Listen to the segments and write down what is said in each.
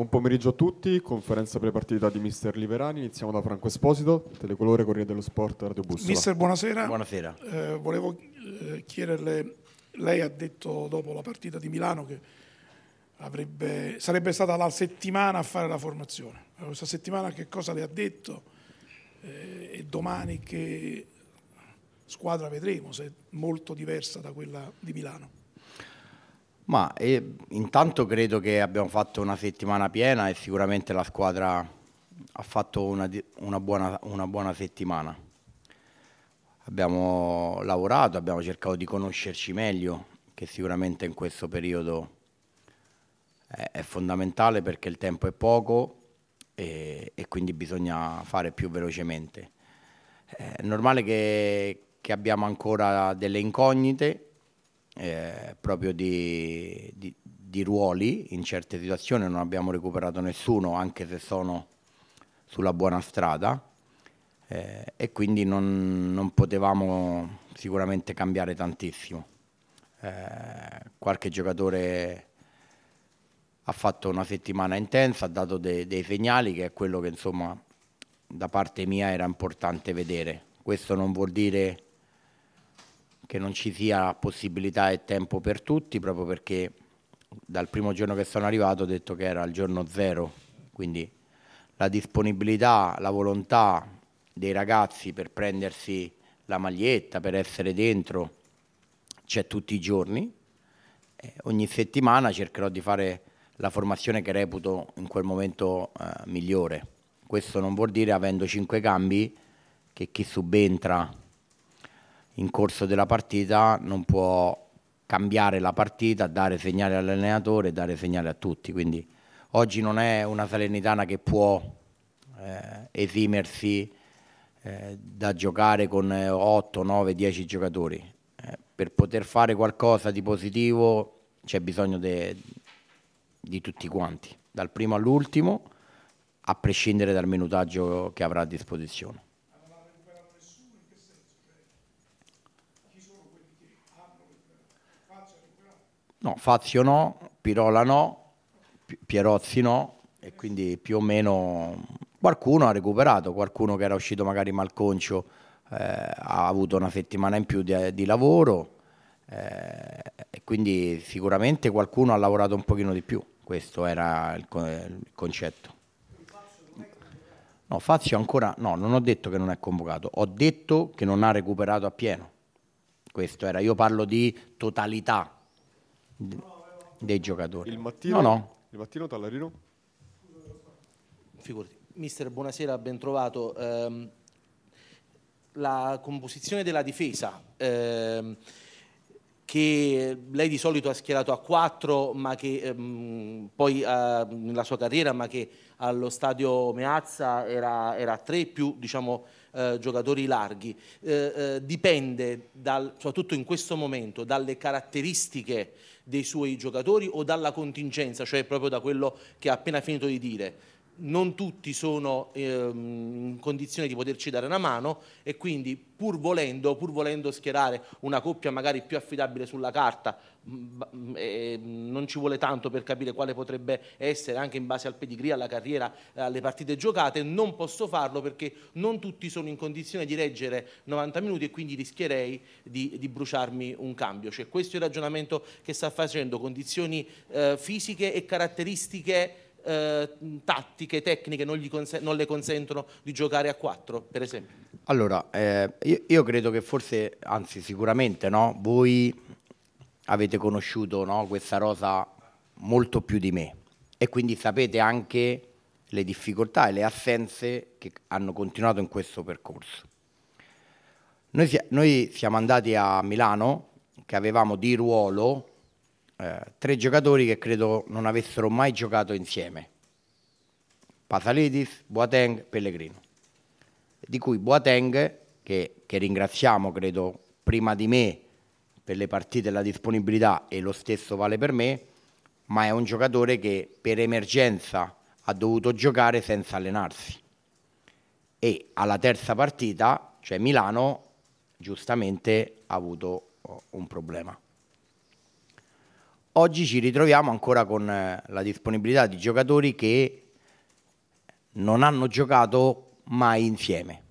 Buon pomeriggio a tutti, conferenza prepartita di Mister Liberani, iniziamo da Franco Esposito, Telecolore, Corriere dello Sport, Radio Bussola. Mister, buonasera. Buonasera. Eh, volevo eh, chiederle, lei ha detto dopo la partita di Milano che avrebbe, sarebbe stata la settimana a fare la formazione. Eh, questa settimana che cosa le ha detto eh, e domani che squadra vedremo, se è molto diversa da quella di Milano? Ma eh, intanto credo che abbiamo fatto una settimana piena e sicuramente la squadra ha fatto una, una, buona, una buona, settimana. Abbiamo lavorato, abbiamo cercato di conoscerci meglio, che sicuramente in questo periodo è, è fondamentale perché il tempo è poco e, e quindi bisogna fare più velocemente. Eh, è normale che, che abbiamo ancora delle incognite, eh, proprio di, di, di, ruoli in certe situazioni, non abbiamo recuperato nessuno anche se sono sulla buona strada eh, e quindi non, non, potevamo sicuramente cambiare tantissimo. Eh, qualche giocatore ha fatto una settimana intensa, ha dato de, dei segnali che è quello che insomma da parte mia era importante vedere. Questo non vuol dire che non ci sia possibilità e tempo per tutti, proprio perché dal primo giorno che sono arrivato ho detto che era il giorno zero, quindi la disponibilità, la volontà dei ragazzi per prendersi la maglietta, per essere dentro, c'è tutti i giorni. Eh, ogni settimana cercherò di fare la formazione che reputo in quel momento eh, migliore. Questo non vuol dire avendo cinque cambi che chi subentra in corso della partita non può cambiare la partita, dare segnale all'allenatore, dare segnale a tutti. Quindi oggi non è una Salernitana che può eh, esimersi eh, da giocare con 8, 9, 10 giocatori. Eh, per poter fare qualcosa di positivo c'è bisogno di tutti quanti, dal primo all'ultimo, a prescindere dal minutaggio che avrà a disposizione. No, Fazio no, Pirola no, Pierozzi no, e quindi più o meno qualcuno ha recuperato, qualcuno che era uscito magari malconcio eh, ha avuto una settimana in più di, di lavoro eh, e quindi sicuramente qualcuno ha lavorato un pochino di più, questo era il, il concetto. No, Fazio ancora, no, non ho detto che non è convocato, ho detto che non ha recuperato appieno. Questo era, io parlo di totalità, dei giocatori. Il mattino, no, no. Il mattino Tallarino? Figurati. Mister, buonasera, ben trovato. Ehm, la composizione della difesa, ehm, che lei di solito ha schierato a 4, ma che ehm, poi eh, nella sua carriera, ma che allo stadio Meazza era, era a 3 più diciamo, eh, giocatori larghi, eh, dipende dal, soprattutto in questo momento dalle caratteristiche dei suoi giocatori o dalla contingenza, cioè proprio da quello che ha appena finito di dire? non tutti sono ehm, in condizione di poterci dare una mano e quindi pur volendo, pur volendo schierare una coppia magari più affidabile sulla carta, mm, mm, mm, non ci vuole tanto per capire quale potrebbe essere anche in base al pedigree, alla carriera, eh, alle partite giocate, non posso farlo perché non tutti sono in condizione di reggere 90 minuti e quindi rischierei di, di bruciarmi un cambio. Cioè, questo è il ragionamento che sta facendo, condizioni eh, fisiche e caratteristiche eh, tattiche, tecniche non, non, le consentono di giocare a 4, per esempio? Allora, eh, io, io, credo che forse, anzi sicuramente, no? voi avete conosciuto no? questa rosa molto più di me e quindi sapete anche le difficoltà e le assenze che hanno continuato in questo percorso. Noi, noi siamo andati a Milano che avevamo di ruolo eh, tre giocatori che credo non avessero mai giocato insieme. Pasalidis, Boateng, Pellegrino. Di cui Boateng, che, che ringraziamo credo prima di me per le partite e la disponibilità e lo stesso vale per me, ma è un giocatore che per emergenza ha dovuto giocare senza allenarsi. E alla terza partita, cioè Milano, giustamente ha avuto oh, un problema oggi ci ritroviamo ancora con eh, la disponibilità di giocatori che non hanno giocato mai insieme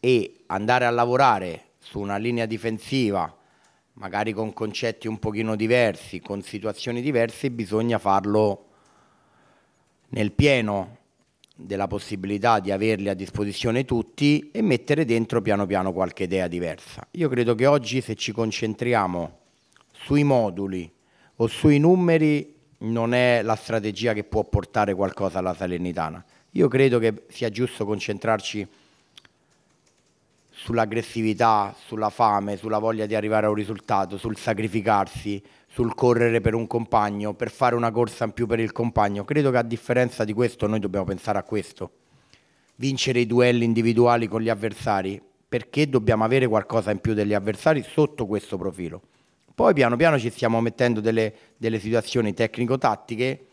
e andare a lavorare su una linea difensiva magari con concetti un pochino diversi, con situazioni diverse, bisogna farlo nel pieno della possibilità di averli a disposizione tutti e mettere dentro piano piano qualche idea diversa. Io credo che oggi se ci concentriamo sui moduli, o sui numeri non è la strategia che può portare qualcosa alla Salernitana. Io credo che sia giusto concentrarci sull'aggressività, sulla fame, sulla voglia di arrivare a un risultato, sul sacrificarsi, sul correre per un compagno, per fare una corsa in più per il compagno. Credo che a differenza di questo noi dobbiamo pensare a questo. Vincere i duelli individuali con gli avversari, perché dobbiamo avere qualcosa in più degli avversari sotto questo profilo. Poi piano piano ci stiamo mettendo delle, delle situazioni tecnico-tattiche,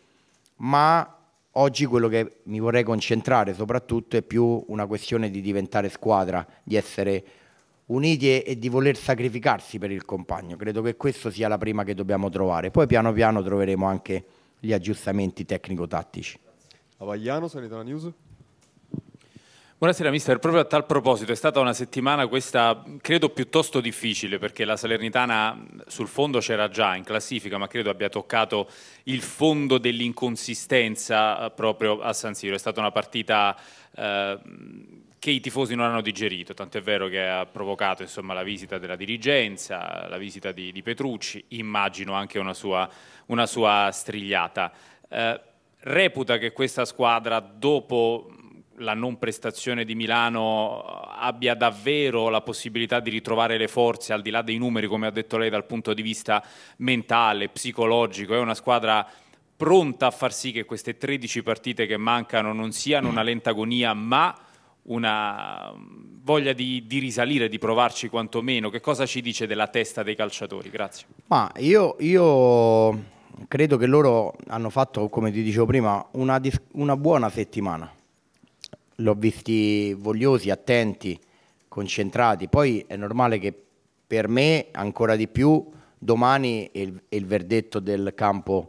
ma oggi quello che mi vorrei concentrare soprattutto è più una questione di diventare squadra, di essere uniti e, di voler sacrificarsi per il compagno. Credo che questa sia la prima che dobbiamo trovare. Poi piano piano troveremo anche gli aggiustamenti tecnico-tattici. Avagliano, Sanitana News. Buonasera mister, proprio a tal proposito è stata una settimana questa credo piuttosto difficile perché la Salernitana sul fondo c'era già in classifica ma credo abbia toccato il fondo dell'inconsistenza eh, proprio a San Siro, è stata una partita eh, che i tifosi non hanno digerito, tant'è vero che ha provocato insomma, la visita della dirigenza, la visita di, di Petrucci, immagino anche una sua, una sua strigliata. Eh, reputa che questa squadra dopo la non prestazione di Milano abbia davvero la possibilità di ritrovare le forze al di là dei numeri, come ha detto lei, dal punto di vista mentale, psicologico. È una squadra pronta a far sì che queste 13 partite che mancano non siano una lenta agonia, ma una mm, voglia di, di, risalire, di provarci quantomeno. Che cosa ci dice della testa dei calciatori? Grazie. Ma io, io credo che loro hanno fatto, come ti dicevo prima, una, una buona settimana l'ho visti vogliosi, attenti, concentrati. Poi è normale che per me ancora di più domani è il, è il verdetto del campo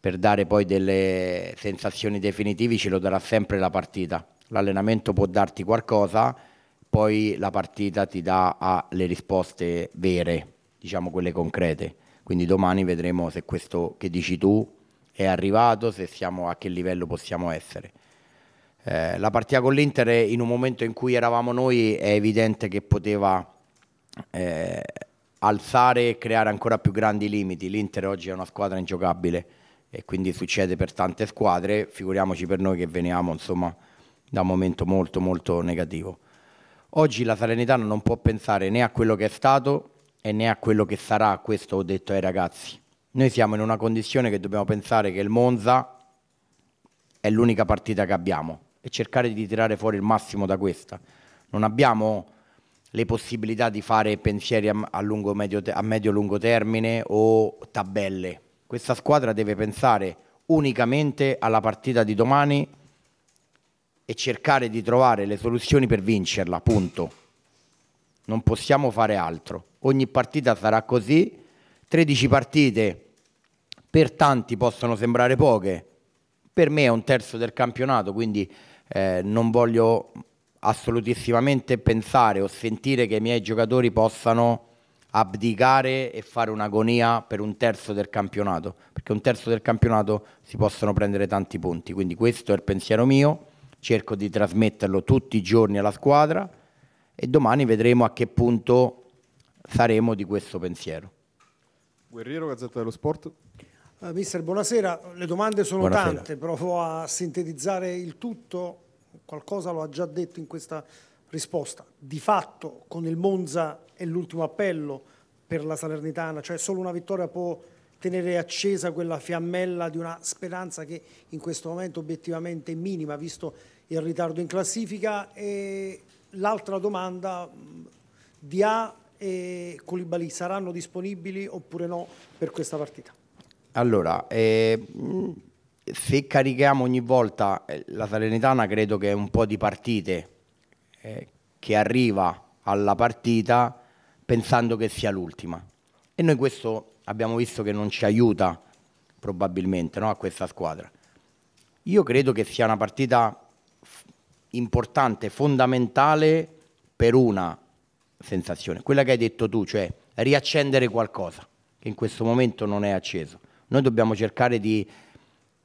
per dare poi delle sensazioni definitive ce lo darà sempre la partita. L'allenamento può darti qualcosa, poi la partita ti dà le risposte vere, diciamo quelle concrete. Quindi domani vedremo se questo che dici tu è arrivato, se siamo a che livello possiamo essere. Eh, la partita con l'Inter eh, in un momento in cui eravamo noi è evidente che poteva eh, alzare e creare ancora più grandi limiti. L'Inter oggi è una squadra ingiocabile e quindi succede per tante squadre, figuriamoci per noi che veniamo insomma, da un momento molto molto negativo. Oggi la Salernitana non può pensare né a quello che è stato e né a quello che sarà, questo ho detto ai ragazzi. Noi siamo in una condizione che dobbiamo pensare che il Monza è l'unica partita che abbiamo, e cercare di tirare fuori il massimo da questa. Non abbiamo le possibilità di fare pensieri a, lungo, medio, a medio lungo termine o tabelle. Questa squadra deve pensare unicamente alla partita di domani e cercare di trovare le soluzioni per vincerla, punto. Non possiamo fare altro. Ogni partita sarà così, 13 partite per tanti possono sembrare poche, per me è un terzo del campionato, quindi eh, non voglio assolutissimamente pensare o sentire che i miei giocatori possano abdicare e fare un'agonia per un terzo del campionato, perché un terzo del campionato si possono prendere tanti punti, quindi questo è il pensiero mio, cerco di trasmetterlo tutti i giorni alla squadra e domani vedremo a che punto saremo di questo pensiero. Guerriero, Gazzetta dello Sport. Eh, mister, buonasera. Le domande sono buonasera. tante, provo a sintetizzare il tutto. Qualcosa lo ha già detto in questa risposta. Di fatto, con il Monza è l'ultimo appello per la Salernitana, cioè solo una vittoria può tenere accesa quella fiammella di una speranza che in questo momento obiettivamente è minima, visto il ritardo in classifica. E l'altra domanda, Dia e Colibali saranno disponibili oppure no per questa partita? Allora, eh, se carichiamo ogni volta eh, la Salernitana, credo che è un po' di partite eh, che arriva alla partita pensando che sia l'ultima. E noi questo abbiamo visto che non ci aiuta probabilmente no, a questa squadra. Io credo che sia una partita importante, fondamentale per una sensazione, quella che hai detto tu, cioè riaccendere qualcosa che in questo momento non è acceso. Noi dobbiamo cercare di,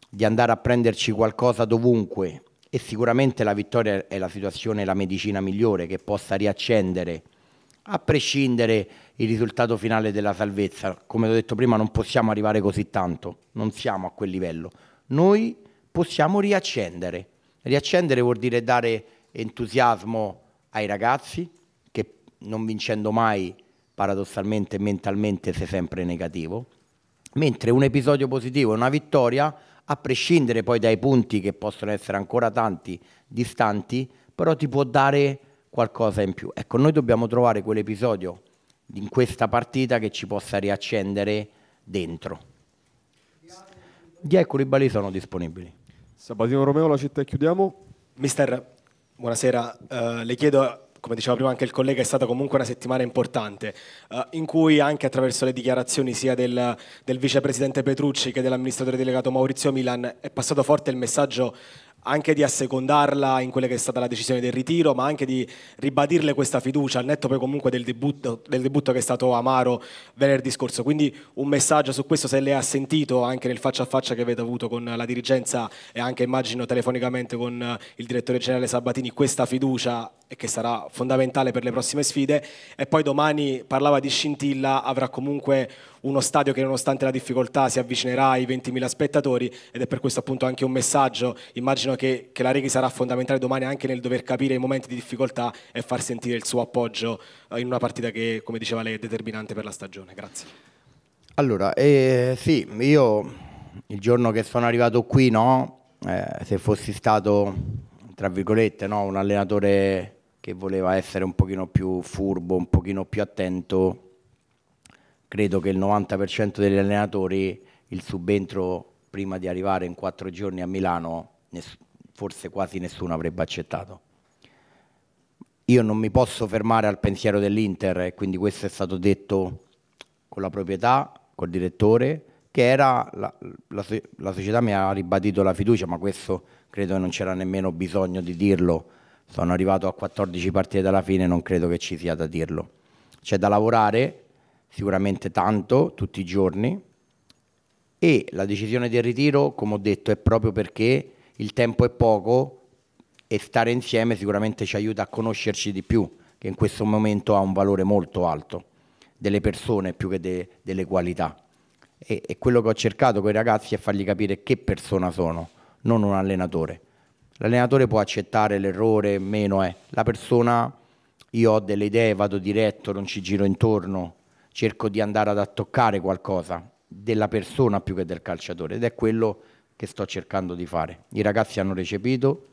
di andare a prenderci qualcosa dovunque e sicuramente la vittoria è la situazione, la medicina migliore che possa riaccendere, a prescindere il risultato finale della salvezza. Come ho detto prima, non possiamo arrivare così tanto, non siamo a quel livello. Noi possiamo riaccendere. Riaccendere vuol dire dare entusiasmo ai ragazzi, che non vincendo mai, paradossalmente, mentalmente sei sempre negativo, mentre un episodio positivo è una vittoria, a prescindere poi dai punti che possono essere ancora tanti, distanti, però ti può dare qualcosa in più. Ecco, noi dobbiamo trovare quell'episodio in questa partita che ci possa riaccendere dentro. Di ecco i Bali sono disponibili. Sabatino Romeo, la città e chiudiamo. Mister, buonasera. Uh, le chiedo come diceva prima anche il collega, è stata comunque una settimana importante, eh, in cui anche attraverso le dichiarazioni sia del, del vicepresidente Petrucci che dell'amministratore delegato Maurizio Milan è passato forte il messaggio anche di assecondarla in quella che è stata la decisione del ritiro, ma anche di ribadirle questa fiducia, al netto poi comunque del debutto, del debutto che è stato amaro venerdì scorso. Quindi un messaggio su questo se lei ha sentito anche nel faccia a faccia che avete avuto con la dirigenza e anche immagino telefonicamente con eh, il direttore generale Sabatini questa fiducia che sarà fondamentale per le prossime sfide e poi domani parlava di scintilla avrà comunque uno stadio che nonostante la difficoltà si avvicinerà ai 20.000 spettatori ed è per questo appunto anche un messaggio immagino penso che, che, la Reghi sarà fondamentale domani anche nel dover capire i momenti di difficoltà e far sentire il suo appoggio eh, in una partita che, come diceva lei, è determinante per la stagione. Grazie. Allora, eh, sì, io il giorno che sono arrivato qui, no, eh, se fossi stato, tra virgolette, no, un allenatore che voleva essere un pochino più furbo, un pochino più attento, credo che il 90% degli allenatori il subentro prima di arrivare in quattro giorni a Milano forse quasi nessuno avrebbe accettato. Io non mi posso fermare al pensiero dell'Inter e quindi questo è stato detto con la proprietà, col direttore, che era la, la, la società mi ha ribadito la fiducia, ma questo credo che non c'era nemmeno bisogno di dirlo. Sono arrivato a 14 partite dalla fine, non credo che ci sia da dirlo. C'è da lavorare sicuramente tanto tutti i giorni e la decisione del ritiro, come ho detto, è proprio perché il tempo è poco e stare insieme sicuramente ci aiuta a conoscerci di più, che in questo momento ha un valore molto alto, delle persone più che de, delle qualità. E, e quello che ho cercato con i ragazzi è fargli capire che persona sono, non un allenatore. L'allenatore può accettare l'errore, meno è. La persona, io ho delle idee, vado diretto, non ci giro intorno, cerco di andare ad attaccare qualcosa della persona più che del calciatore ed è quello che sto cercando di fare. I ragazzi hanno recepito,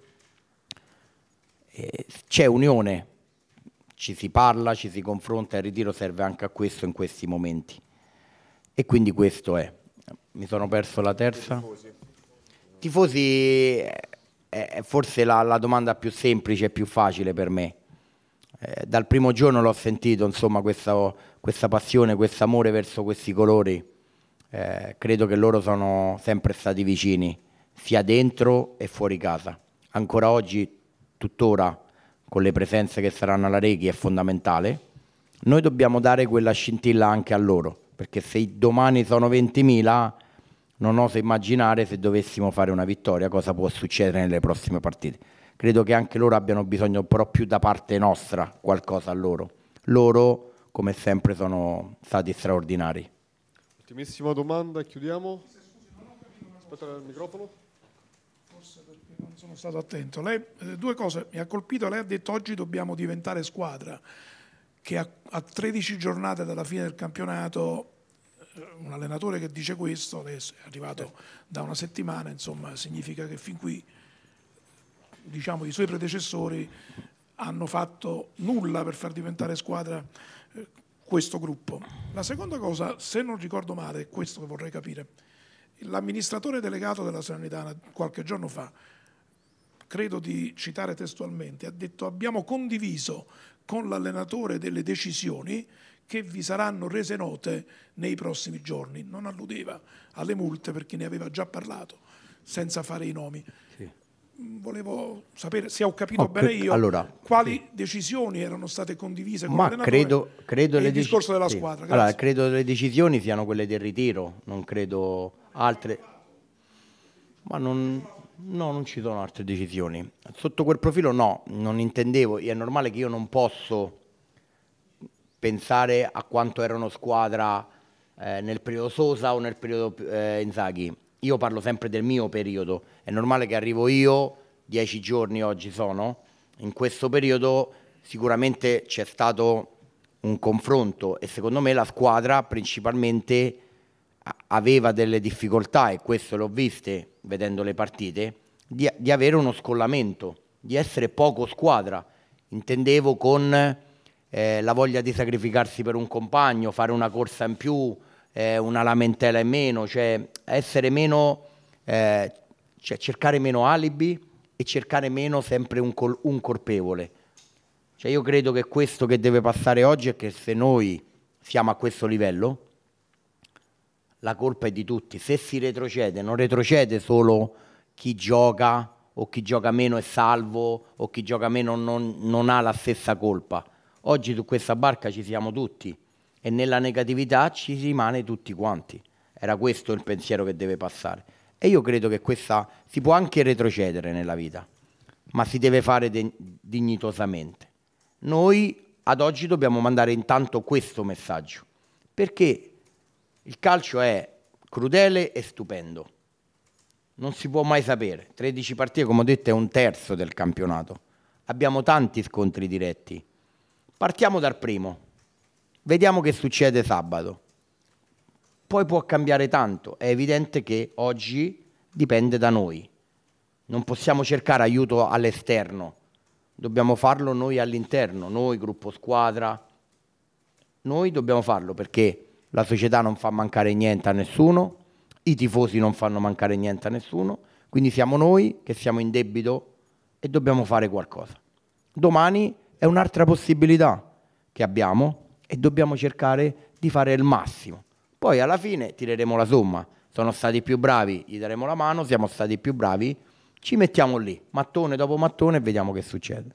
eh, c'è unione, ci si parla, ci si confronta, il ritiro serve anche a questo in questi momenti. E quindi questo è. Mi sono perso la terza. Tifosi, tifosi eh, è forse la, la domanda più semplice e più facile per me. Eh, dal primo giorno l'ho sentito, insomma, questa, questa passione, questo amore verso questi colori eh, credo che loro sono sempre stati vicini, sia dentro e fuori casa. Ancora oggi, tuttora, con le presenze che saranno alla Reghi è fondamentale. Noi dobbiamo dare quella scintilla anche a loro, perché se domani sono 20.000 non oso immaginare se dovessimo fare una vittoria cosa può succedere nelle prossime partite. Credo che anche loro abbiano bisogno però più da parte nostra qualcosa a loro. Loro, come sempre, sono stati straordinari. Ultimissima domanda chiudiamo. Aspetta il microfono. Forse perché non sono stato attento. Lei, eh, due cose, mi ha colpito, lei ha detto oggi dobbiamo diventare squadra, che a, a 13 giornate dalla fine del campionato eh, un allenatore che dice questo, adesso è arrivato da una settimana, insomma significa che fin qui diciamo, i suoi predecessori hanno fatto nulla per far diventare squadra eh, questo gruppo. La seconda cosa, se non ricordo male, è questo che vorrei capire, l'amministratore delegato della Sanità qualche giorno fa, credo di citare testualmente, ha detto abbiamo condiviso con l'allenatore delle decisioni che vi saranno rese note nei prossimi giorni. Non alludeva alle multe perché ne aveva già parlato, senza fare i nomi. Sì volevo sapere se ho capito oh, bene io allora, quali sì. decisioni erano state condivise con Ma credo, credo le il discorso della sì. squadra. Grazie. Allora, credo le decisioni siano quelle del ritiro, non credo altre. Ma non, no, non ci sono altre decisioni. Sotto quel profilo no, non intendevo, è normale che io non posso pensare a quanto erano squadra eh, nel periodo Sosa o nel periodo eh, Inzaghi io parlo sempre del mio periodo, è normale che arrivo io, dieci giorni oggi sono, in questo periodo sicuramente c'è stato un confronto e secondo me la squadra principalmente aveva delle difficoltà, e questo l'ho viste vedendo le partite, di, di, avere uno scollamento, di essere poco squadra. Intendevo con eh, la voglia di sacrificarsi per un compagno, fare una corsa in più, eh, una lamentela in meno, cioè essere meno, eh, cioè cercare meno alibi e cercare meno sempre un, col, un colpevole. Cioè io credo che questo che deve passare oggi è che se noi siamo a questo livello, la colpa è di tutti. Se si retrocede, non retrocede solo chi gioca o chi gioca meno è salvo o chi gioca meno non, non ha la stessa colpa. Oggi su questa barca ci siamo tutti e nella negatività ci rimane tutti quanti. Era questo il pensiero che deve passare. E io credo che questa si può anche retrocedere nella vita, ma si deve fare de- dignitosamente. Noi ad oggi dobbiamo mandare intanto questo messaggio, perché il calcio è crudele e stupendo. Non si può mai sapere. 13 partite, come ho detto, è un terzo del campionato. Abbiamo tanti scontri diretti. Partiamo dal primo, Vediamo che succede sabato. Poi può cambiare tanto, è evidente che oggi dipende da noi. Non possiamo cercare aiuto all'esterno, dobbiamo farlo noi all'interno, noi gruppo squadra. Noi dobbiamo farlo perché la società non fa mancare niente a nessuno, i tifosi non fanno mancare niente a nessuno, quindi siamo noi che siamo in debito e dobbiamo fare qualcosa. Domani è un'altra possibilità che abbiamo e dobbiamo cercare di fare il massimo. Poi alla fine tireremo la somma. Sono stati più bravi, gli daremo la mano, siamo stati più bravi, ci mettiamo lì, mattone dopo mattone e vediamo che succede.